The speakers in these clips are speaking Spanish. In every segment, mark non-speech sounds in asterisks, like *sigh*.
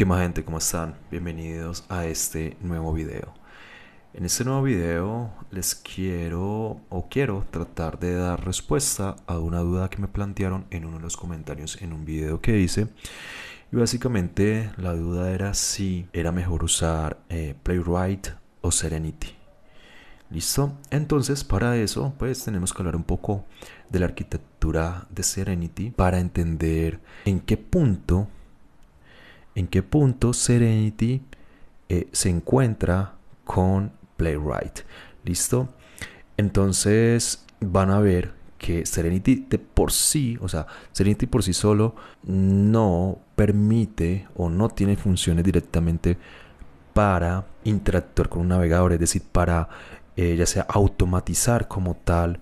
¿Qué más gente? ¿Cómo están? Bienvenidos a este nuevo video. En este nuevo video les quiero o quiero tratar de dar respuesta a una duda que me plantearon en uno de los comentarios en un video que hice. Y básicamente la duda era si era mejor usar eh, Playwright o Serenity. ¿Listo? Entonces, para eso, pues tenemos que hablar un poco de la arquitectura de Serenity para entender en qué punto en qué punto Serenity eh, se encuentra con Playwright. ¿Listo? Entonces van a ver que Serenity de por sí, o sea, Serenity por sí solo no permite o no tiene funciones directamente para interactuar con un navegador, es decir, para eh, ya sea automatizar como tal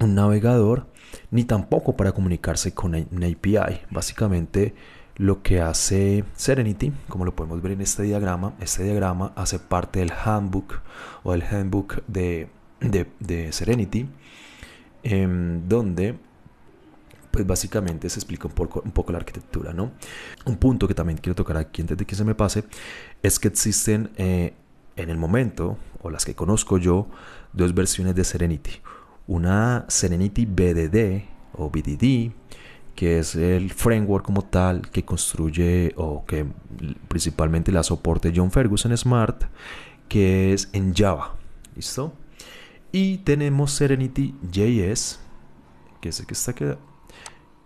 un navegador, ni tampoco para comunicarse con una API. Básicamente, lo que hace Serenity, como lo podemos ver en este diagrama, este diagrama hace parte del handbook o el handbook de, Serenity, em, donde pues básicamente se explica un poco, la arquitectura, ¿no? Un punto que también quiero tocar aquí antes de que se me pase es que existen eh, en el momento, o las que conozco yo, dos versiones de Serenity. Una Serenity BDD o BDD, que es el framework como tal que construye o que principalmente la soporte John Ferguson Smart, que es en Java. ¿Listo? Y tenemos Serenity JS, que es el que está queda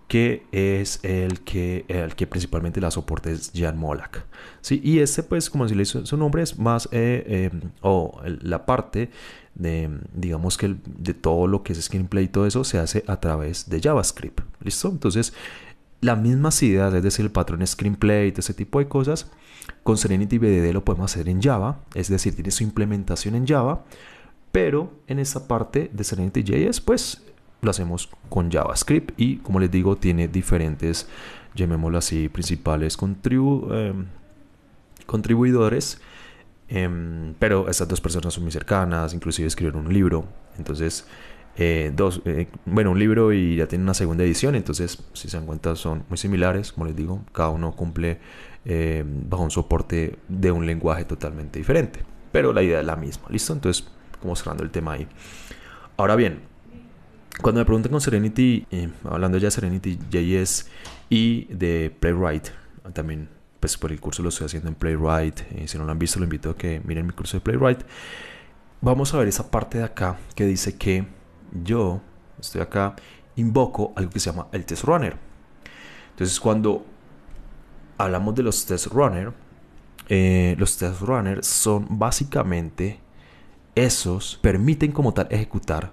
que es el que, el que principalmente la soporte es Jan Molak. ¿sí? Y ese pues, como si le hizo su nombre, es más, eh, eh, o la parte de, digamos que de todo lo que es screenplay y todo eso se hace a través de JavaScript. ¿Listo? Entonces, las mismas ideas, es decir, el patrón screenplay y ese tipo de cosas, con Serenity BDD lo podemos hacer en Java, es decir, tiene su implementación en Java, pero en esa parte de Serenity JS, pues lo hacemos con JavaScript y como les digo, tiene diferentes, llamémoslo así, principales eh, contribuidores Em, pero estas dos personas son muy cercanas, inclusive escribieron un libro. Entonces, eh, dos, eh, bueno, un libro y ya tiene una segunda edición. Entonces, si se dan cuenta, son muy similares, como les digo, cada uno cumple em, bajo un soporte de un lenguaje totalmente diferente. Pero la idea es la misma, ¿listo? Entonces, como cerrando el tema ahí. Ahora bien, cuando me preguntan con Serenity, eh, hablando ya de Serenity JS y de Playwright, también pues por el curso lo estoy haciendo en Playwright. Eh, si no lo han visto, lo invito a que miren mi curso de Playwright. Vamos a ver esa parte de acá que dice que yo estoy acá, invoco algo que se llama el test runner. Entonces, cuando hablamos de los test runner, eh, los test runner son básicamente esos permiten como tal ejecutar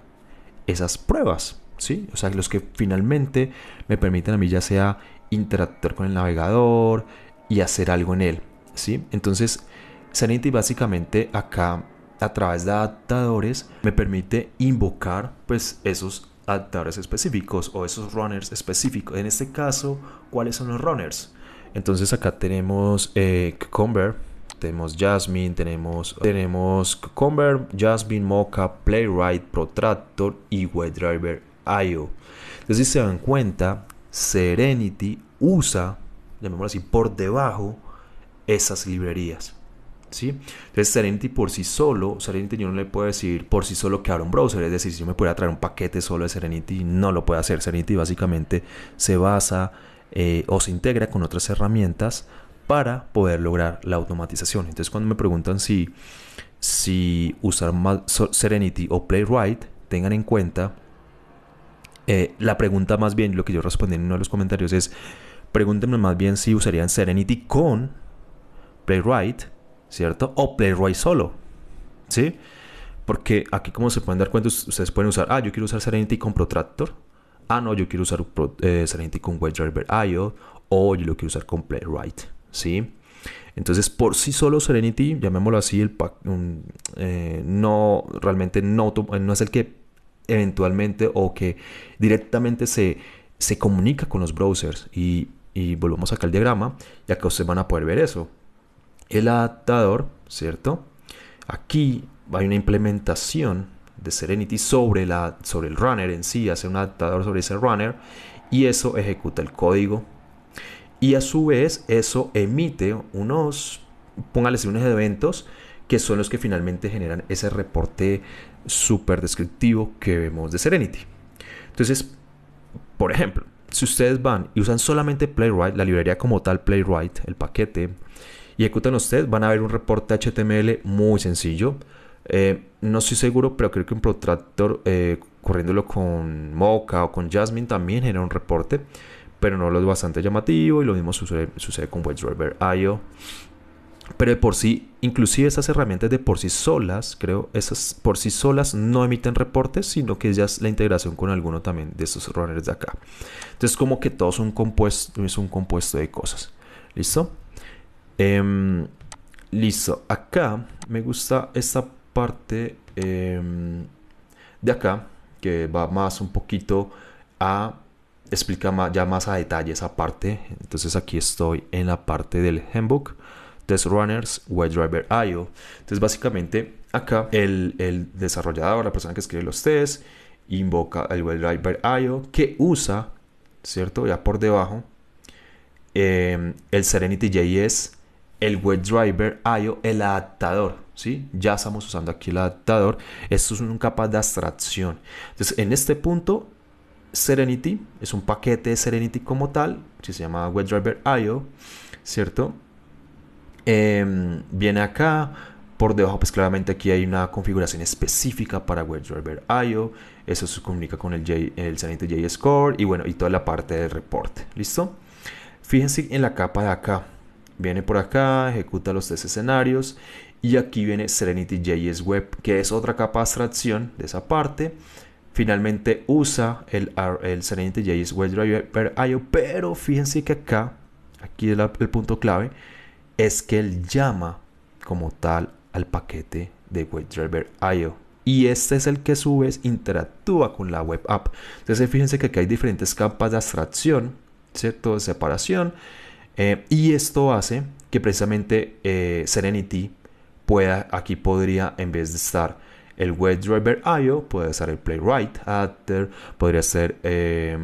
esas pruebas, ¿sí? O sea, los que finalmente me permiten a mí ya sea interactuar con el navegador, y hacer algo en él. ¿sí? Entonces, Serenity básicamente acá a través de adaptadores me permite invocar pues esos adaptadores específicos o esos runners específicos. En este caso, ¿cuáles son los runners? Entonces acá tenemos eh, Cucumber, tenemos Jasmine, tenemos, tenemos Cucumber, Jasmine, Mocha, Playwright, Protractor y WebDriver.io. IO. Entonces si se dan cuenta, Serenity usa llamémoslo así, por debajo esas librerías. ¿Sí? Entonces Serenity por sí solo, Serenity yo no le puedo decir por sí solo que abra un browser, es decir, si yo me pudiera traer un paquete solo de Serenity, no lo puede hacer. Serenity básicamente se basa eh, o se integra con otras herramientas para poder lograr la automatización. Entonces cuando me preguntan si, si usar más Serenity o Playwright, tengan en cuenta, eh, la pregunta más bien, lo que yo respondí en uno de los comentarios es, Pregúntenme más bien si usarían Serenity con Playwright, ¿cierto? O Playwright solo, ¿sí? Porque aquí, como se pueden dar cuenta, ustedes pueden usar, ah, yo quiero usar Serenity con Protractor. Ah, no, yo quiero usar eh, Serenity con WebDriver IO. O yo lo quiero usar con Playwright, ¿sí? Entonces, por sí solo Serenity, llamémoslo así, el pack, eh, no, realmente no, eh, no es el que eventualmente o que directamente se, se comunica con los browsers y y volvemos acá al diagrama ya que ustedes van a poder ver eso. El adaptador, ¿cierto? Aquí hay una implementación de Serenity sobre, la, sobre el runner en sí, hace un adaptador sobre ese runner y eso ejecuta el código. Y a su vez eso emite unos, póngales unos eventos que son los que finalmente generan ese reporte súper descriptivo que vemos de Serenity. Entonces, por ejemplo, si ustedes van y usan solamente Playwright, la librería como tal Playwright, el paquete, y ejecutan ustedes, van a ver un reporte HTML muy sencillo. Eh, no estoy seguro, pero creo que un protractor eh, corriéndolo con Mocha o con Jasmine también genera un reporte, pero no lo es bastante llamativo y lo mismo sucede, con webdriver.io pero de por sí, inclusive esas herramientas de por sí solas, creo, esas por sí solas no emiten reportes, sino que ya es la integración con alguno también de estos runners de acá. Entonces, como que todo es un compuesto, es un compuesto de cosas. ¿Listo? Em, listo. Acá me gusta esta parte em, de acá, que va más un poquito a explicar ya más a detalle esa parte. Entonces, aquí estoy en la parte del handbook Test Runners, driver IO. Entonces, básicamente, acá el, desarrollador, la persona que escribe los tests, invoca el driver IO que usa, ¿cierto? Ya por debajo, em, el Serenity JS, el driver IO, el adaptador. ¿Sí? Ya estamos usando aquí el adaptador. Esto es un capa de abstracción. Entonces, en este punto, Serenity es un paquete de Serenity como tal, que se llama WebDriver IO, ¿cierto? Em, viene acá. Por debajo, pues claramente aquí hay una configuración específica para WebDriver IO. Eso se comunica con el, Serenity.js el y bueno, y toda la parte del reporte. ¿Listo? Fíjense en la capa de acá. Viene por acá, ejecuta los tres escenarios y aquí viene Serenity JS Web, que es otra capa de abstracción de esa parte. Finalmente usa el, el Serenity JS Web IO, pero fíjense que acá, aquí es el punto clave, es que él llama como tal al paquete de WebDriver IO. Y este es el que a su vez interactúa con la web app. Entonces fíjense que aquí hay diferentes capas de abstracción, ¿cierto? De separación. Eh, y esto hace que precisamente eh, Serenity pueda, aquí podría, en vez de estar el WebDriver IO, puede ser el Playwright Adapter, podría ser eh,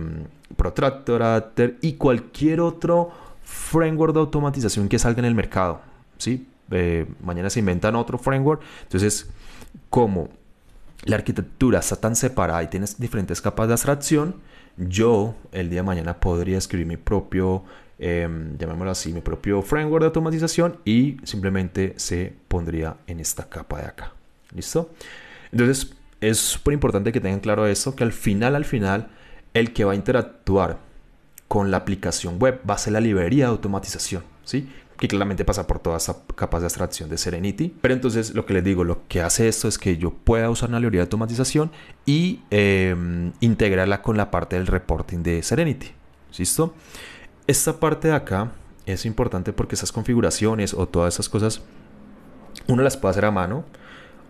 Protractor Adapter y cualquier otro framework de automatización que salga en el mercado. ¿sí? Eh, mañana se inventan otro framework. Entonces, como la arquitectura está tan separada y tienes diferentes capas de abstracción, yo el día de mañana podría escribir mi propio, em, llamémoslo así, mi propio framework de automatización y simplemente se pondría en esta capa de acá. ¿Listo? Entonces, es súper importante que tengan claro eso, que al final, al final, el que va a interactuar con la aplicación web, va a ser la librería de automatización, ¿sí? que claramente pasa por todas esa capas de abstracción de Serenity. Pero entonces lo que les digo, lo que hace esto es que yo pueda usar una librería de automatización y em, integrarla con la parte del reporting de Serenity. ¿sisto? Esta parte de acá es importante porque esas configuraciones o todas esas cosas, uno las puede hacer a mano,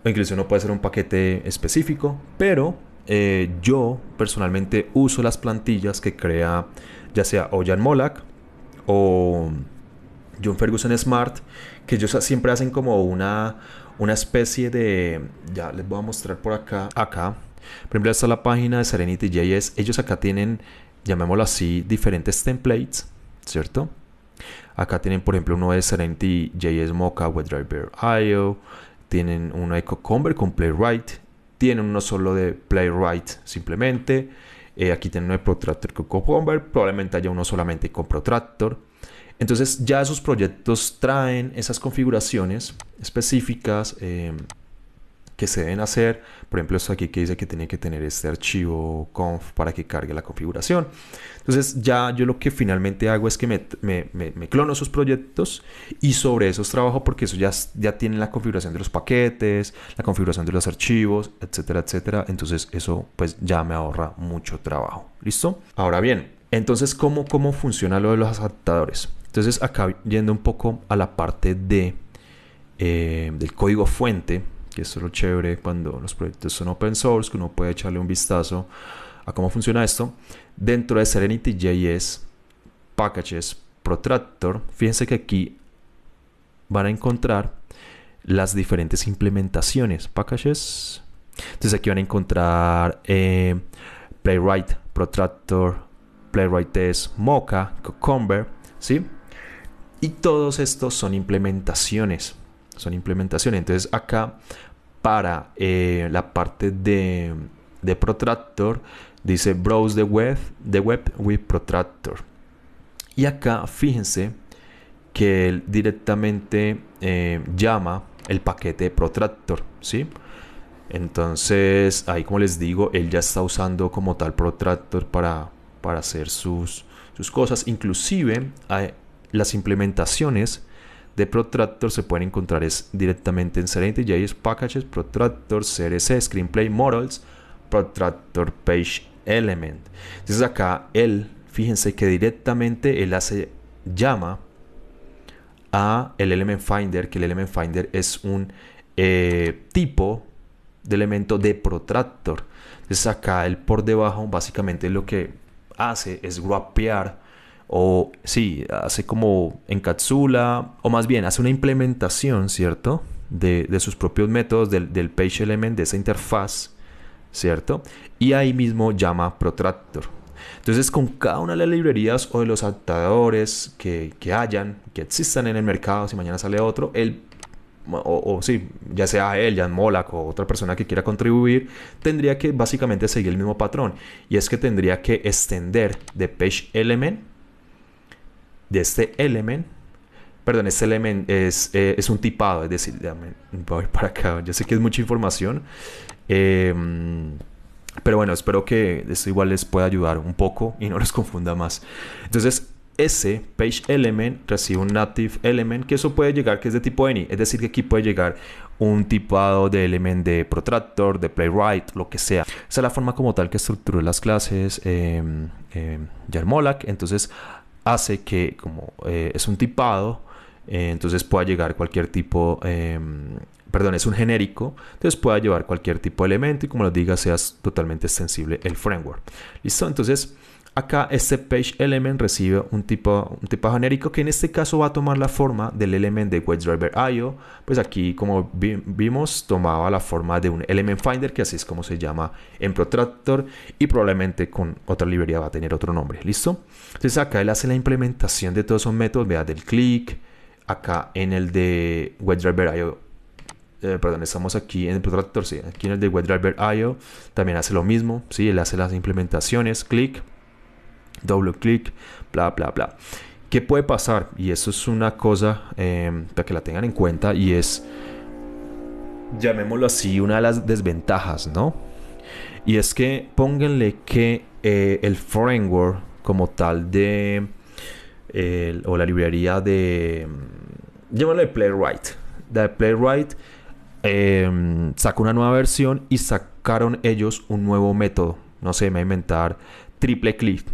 o incluso uno puede hacer un paquete específico, pero eh, yo personalmente uso las plantillas que crea ya sea o Jan Molak o John Ferguson Smart, que ellos siempre hacen como una, una especie de, ya les voy a mostrar por acá, acá, por ejemplo, está la página de Serenity.js, ellos acá tienen, llamémoslo así, diferentes templates, ¿cierto? Acá tienen, por ejemplo, uno de Serenity.js Mocha, WebDriver.io, tienen uno de Cucumber con Playwright, tienen uno solo de Playwright simplemente, eh, aquí tienen el Protractor con Copomber, probablemente haya uno solamente con Protractor. Entonces ya esos proyectos traen esas configuraciones específicas. Eh, que se deben hacer. Por ejemplo, esto aquí que dice que tiene que tener este archivo conf para que cargue la configuración. Entonces ya yo lo que finalmente hago es que me, me, clono esos proyectos y sobre esos trabajo porque eso ya, ya tiene la configuración de los paquetes, la configuración de los archivos, etcétera, etcétera. Entonces eso pues ya me ahorra mucho trabajo. ¿Listo? Ahora bien, entonces ¿cómo, cómo funciona lo de los adaptadores? Entonces acá yendo un poco a la parte de, eh, del código fuente, que es lo chévere cuando los proyectos son open source, que uno puede echarle un vistazo a cómo funciona esto. Dentro de Serenity.js, Packages, Protractor, fíjense que aquí van a encontrar las diferentes implementaciones. Packages. Entonces aquí van a encontrar eh, Playwright, Protractor, Playwright Test, Mocha, Cucumber, ¿sí? Y todos estos son implementaciones. Son implementaciones. Entonces acá para eh, la parte de, protractor dice browse the web the web with protractor y acá fíjense que él directamente eh, llama el paquete de protractor sí entonces ahí como les digo él ya está usando como tal protractor para para hacer sus sus cosas inclusive las implementaciones de Protractor se pueden encontrar es directamente en Serenity JS Packages, Protractor, CRC, Screenplay Models, Protractor Page Element. Entonces acá él, fíjense que directamente él hace llama a el Element Finder, que el Element Finder es un eh, tipo de elemento de protractor. Entonces acá él por debajo básicamente lo que hace es guapear o sí, hace como encapsula, o más bien hace una implementación, ¿cierto? De, sus propios métodos, del, del, page element, de esa interfaz, ¿cierto? Y ahí mismo llama protractor. Entonces, con cada una de las librerías o de los adaptadores que, hayan, que existan en el mercado, si mañana sale otro, él, o, si, ya sea él, Jan Molak o otra persona que quiera contribuir, tendría que básicamente seguir el mismo patrón. Y es que tendría que extender de page element de este element, perdón, este element es, eh, un tipado, es decir, voy *laughs* para acá, Ya sé que es mucha información, em, pero bueno, espero que esto igual les pueda ayudar un poco y no les *laughs* confunda más. Entonces, ese page element recibe un native element que eso puede llegar que es de tipo any, es decir, que aquí puede llegar un tipado de element de protractor, de playwright, lo que sea. Esa es la forma como tal que estructuró las clases eh, em, eh em, Yarmolak. Entonces, hace que, como eh, es un tipado, eh, entonces pueda llegar cualquier tipo, em, perdón, es un genérico, entonces pueda llevar cualquier tipo de elemento y como lo diga, seas totalmente extensible el framework. ¿Listo? Entonces, Acá este page element recibe un tipo, un tipo genérico que en este caso va a tomar la forma del element de WebDriver.io. Pues aquí, como vimos, tomaba la forma de un element finder, que así es como se llama en Protractor, y probablemente con otra librería va a tener otro nombre. ¿Listo? Entonces acá él hace la implementación de todos esos métodos, vea del click, acá en el de WebDriver.io eh, perdón, estamos aquí en el protractor, sí, aquí en el de WebDriver.io también hace lo mismo, sí, él hace las implementaciones, clic, doble clic, bla, bla, bla. ¿Qué puede pasar? Y eso es una cosa em, para que la tengan en cuenta y es, llamémoslo así, una de las desventajas, ¿no? Y es que pónganle que eh, el framework como tal de... o la librería de... Llámalo de Playwright. De Playwright em, sacó una nueva versión y sacaron ellos un nuevo método. No sé, me a inventar triple clic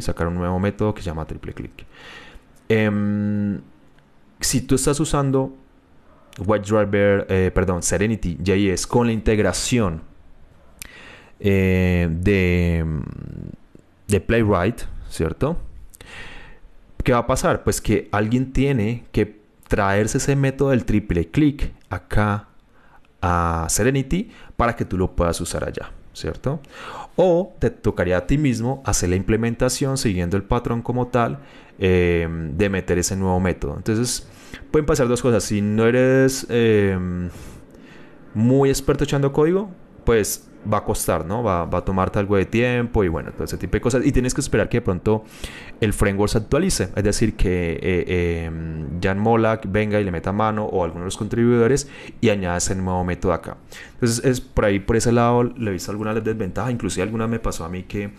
sacar un nuevo método que se llama triple click. Em, si tú estás usando WebDriver, eh, perdón, Serenity JS e con la integración eh, de, Playwright, ¿cierto? ¿Qué va a pasar? Pues que alguien tiene que traerse ese método del triple click acá a Serenity para que tú lo puedas usar allá. ¿cierto? O te tocaría a ti mismo hacer la implementación siguiendo el patrón como tal eh, de meter ese nuevo método. Entonces, pueden pasar dos cosas. Si no eres eh, muy experto echando código, pues va a costar, ¿no? Va, va, a tomarte algo de tiempo y bueno, todo ese tipo de cosas. Y tienes que esperar que de pronto el framework se actualice. Es decir, que eh, em, Jan Molak venga y le meta mano o alguno de los contribuidores y añada ese nuevo método acá. Entonces, es por ahí, por ese lado, le he visto algunas desventajas. Inclusive alguna me pasó a mí que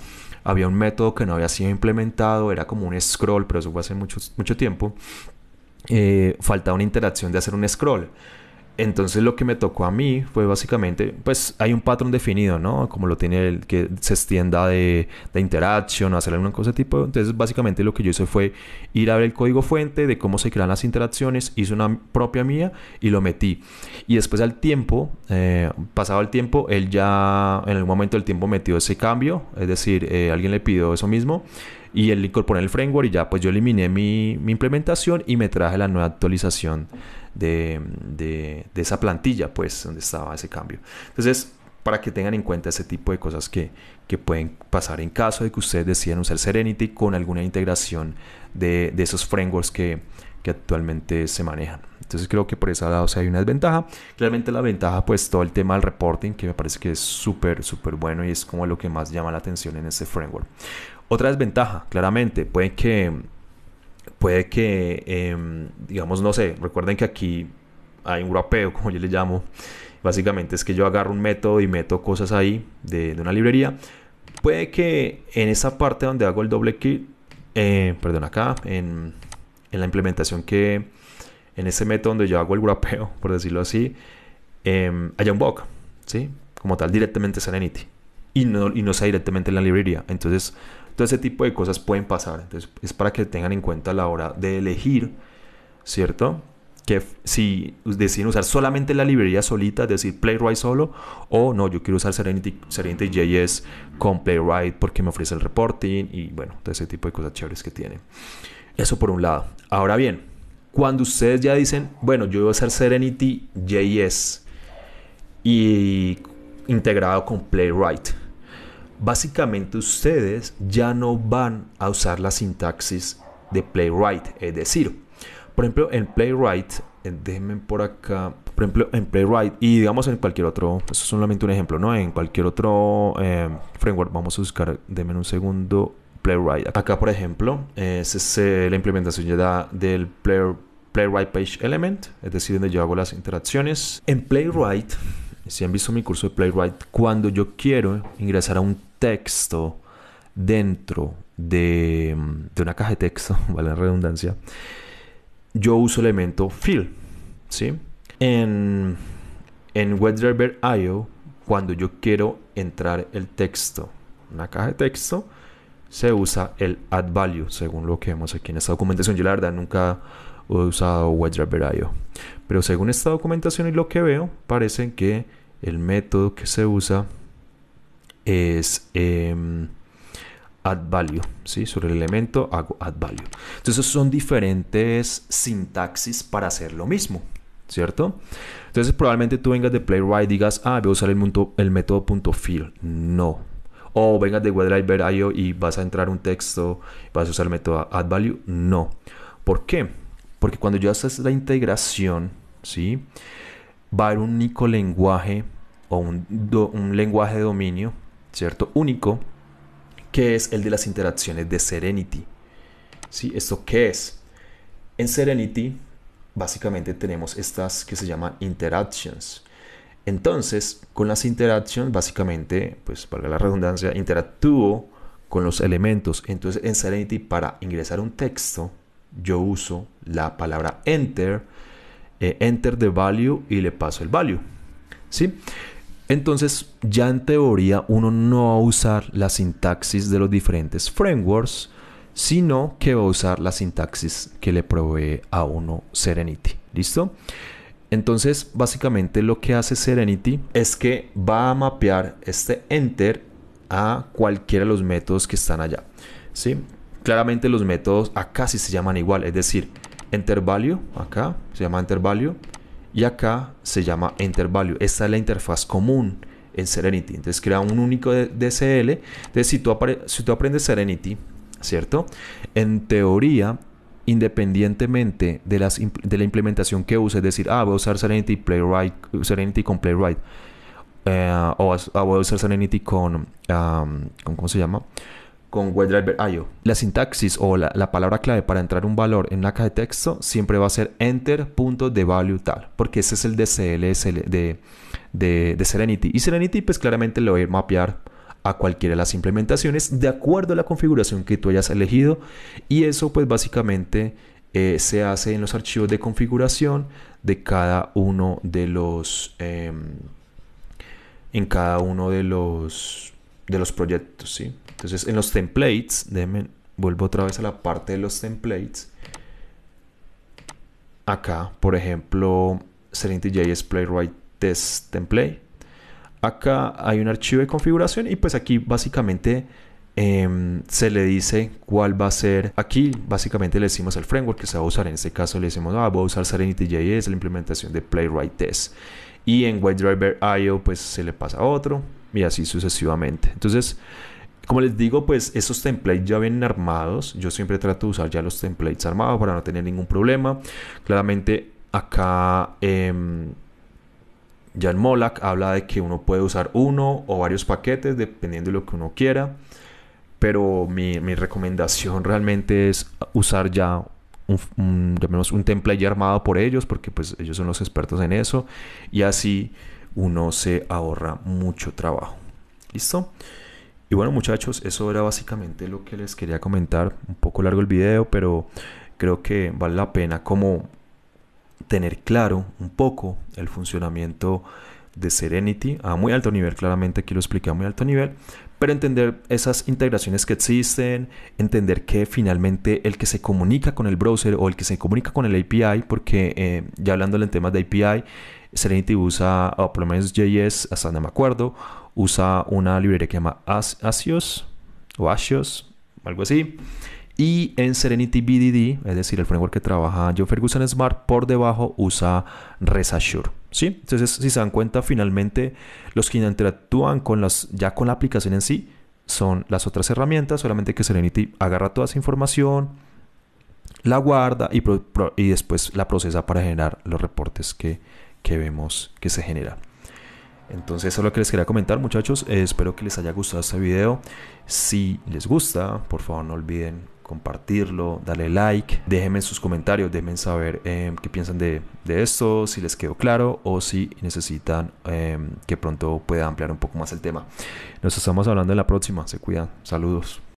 había un método que no había sido implementado. Era como un scroll, pero eso fue hace mucho, mucho tiempo. Eh, faltaba una interacción de hacer un scroll. Entonces lo que me tocó a mí fue básicamente, pues hay un patrón definido, ¿no? Como lo tiene el que se extienda de, de interaction hacer alguna cosa de tipo. Entonces básicamente lo que yo hice fue ir a ver el código fuente de cómo se crean las interacciones, hice una propia mía y lo metí. Y después al tiempo, pasaba eh, pasado el tiempo, él ya en algún momento del tiempo metió ese cambio, es decir, eh, alguien le pidió eso mismo y él incorporó el framework y ya pues yo eliminé mi, implementación y me traje la nueva actualización de, esa plantilla pues donde estaba ese cambio. Entonces para que tengan en cuenta ese tipo de cosas que, pueden pasar en caso de que ustedes decidan usar Serenity con alguna integración de, esos frameworks que, actualmente se manejan. Entonces creo que por ese lado o sea, hay una desventaja. Claramente la ventaja pues todo el tema del reporting que me parece que es súper súper bueno y es como lo que más llama la atención en este framework. Otra desventaja, claramente, puede que, puede que em, digamos, no sé, recuerden que aquí hay un grapeo, *laughs* como yo le llamo. Básicamente es que yo agarro un método y meto cosas ahí de, una librería. Puede que en esa parte donde hago el doble kit, eh, perdón, acá, en, la implementación que, en ese método donde yo hago el grapeo, *laughs* por decirlo así, em, haya un bug, ¿sí? Como tal, directamente Serenity y no, y no sea directamente en la librería. Entonces, todo ese tipo de cosas pueden pasar. Entonces, es para que tengan en cuenta a la hora de elegir, ¿cierto? Que si deciden usar solamente la librería solita, es decir, Playwright solo, o no, yo quiero usar Serenity, Serenity JS con Playwright porque me ofrece el reporting y bueno, todo ese tipo de cosas chéveres que tiene. Eso por un lado. Ahora bien, cuando ustedes ya dicen, bueno, yo voy a usar Serenity JS y integrado con Playwright básicamente ustedes ya no van a usar la sintaxis de Playwright, es decir, por ejemplo, en Playwright, eh, déjenme por acá, por ejemplo, en Playwright y digamos en cualquier otro, eso es solamente un ejemplo, ¿no? En cualquier otro eh, framework, vamos a buscar, denme un segundo, Playwright. Acá, por ejemplo, es, eh, es la implementación ya da del Playwright Page Element, es decir, donde yo hago las interacciones. En Playwright, si han visto mi curso de Playwright, cuando yo quiero ingresar a un texto dentro de, una caja de texto, *laughs* vale la redundancia, yo uso el elemento fill. ¿sí? En, en WebDriver IO, cuando yo quiero entrar el texto, una caja de texto, se usa el add value, según lo que vemos aquí en esta documentación. Yo la verdad nunca he usado WebDriver IO, pero según esta documentación y lo que veo, parece que el método que se usa es addValue, em, add value, sobre el elemento hago add value. Entonces son diferentes sintaxis para hacer lo mismo, ¿cierto? Entonces probablemente tú vengas de Playwright y digas, ah, voy a usar el, método .fill. No. O vengas de WebDriver.io y vas a entrar un texto, vas a usar el método add value. No. ¿Por qué? Porque cuando yo haces la integración, ¿sí? Va a haber un único lenguaje o un lenguaje de dominio ¿cierto? Único, que es el de las interacciones de Serenity. ¿Sí? ¿Esto qué es? En Serenity, básicamente tenemos estas que se llaman interactions. Entonces, con las interactions, básicamente, pues valga la redundancia, interactúo con los elementos. Entonces, en Serenity, para ingresar un texto, yo uso la palabra enter, eh, enter the value y le paso el value. ¿Sí? Entonces, ya en teoría, uno no va a usar la sintaxis de los diferentes frameworks, sino que va a usar la sintaxis que le provee a uno Serenity. ¿Listo? Entonces, básicamente lo que hace Serenity es que va a mapear este enter a cualquiera de los métodos que están allá. ¿sí? Claramente los métodos acá sí se llaman igual, es decir, enter value, acá se llama enter value, y acá se llama enter Esta es la interfaz común en Serenity. Entonces crea un único DSL. Entonces si tú, si tú aprendes Serenity, ¿cierto? En teoría, independientemente de, de la implementación que uses, es decir, ah, voy a usar Serenity, Playwright, Serenity con Playwright, eh, o voy a usar Serenity con, con, ¿cómo se llama? con WebDriver ah, La sintaxis o la, palabra clave para entrar un valor en la caja de texto siempre va a ser enter tal, porque ese es el DCL de, de, Serenity. Y Serenity pues claramente lo va a mapear a cualquiera de las implementaciones de acuerdo a la configuración que tú hayas elegido y eso pues básicamente eh, se hace en los archivos de configuración de cada uno de los em, en cada uno de los de los proyectos, ¿sí? Entonces, en los templates, vuelvo otra vez a la parte de los templates. Acá, por ejemplo, Serenity.js Playwright Test Template. Acá hay un archivo de configuración y pues aquí básicamente em, se le dice cuál va a ser. Aquí básicamente le decimos el framework que se va a usar. En este caso le decimos, ah, voy a usar Serenity.js, la implementación de Playwright Test. Y en WebDriver.io pues se le pasa a otro y así sucesivamente. Entonces, como les digo, pues esos templates ya vienen armados. Yo siempre trato de usar ya los templates armados para no tener ningún problema. Claramente acá em, ya Jan Molak habla de que uno puede usar uno o varios paquetes dependiendo de lo que uno quiera. Pero mi, recomendación realmente es usar ya un, un, template armado por ellos porque pues ellos son los expertos en eso. Y así uno se ahorra mucho trabajo. ¿Listo? Y bueno muchachos, eso era básicamente lo que les quería comentar. Un poco largo el video, pero creo que vale la pena como tener claro un poco el funcionamiento de Serenity a muy alto nivel, claramente aquí lo expliqué a muy alto nivel, pero entender esas integraciones que existen, entender que finalmente el que se comunica con el browser o el que se comunica con el API, porque eh, ya hablando en temas de API, Serenity usa, o por lo menos JS, hasta no me acuerdo, usa una librería que se llama Asios o Asios, algo así. Y en Serenity BDD, es decir, el framework que trabaja Joe Ferguson Smart, por debajo usa ResAssure. ¿sí? Entonces, si se dan cuenta, finalmente los que interactúan con las, ya con la aplicación en sí son las otras herramientas, solamente que Serenity agarra toda esa información, la guarda y después la procesa para generar los reportes que que vemos que se genera. Entonces eso es lo que les quería comentar muchachos, eh, espero que les haya gustado este video, si les gusta por favor no olviden compartirlo, darle like, déjenme sus comentarios, déjenme saber em, qué piensan de, esto, si les quedó claro o si necesitan em, que pronto pueda ampliar un poco más el tema. Nos estamos hablando en la próxima, se cuidan, saludos.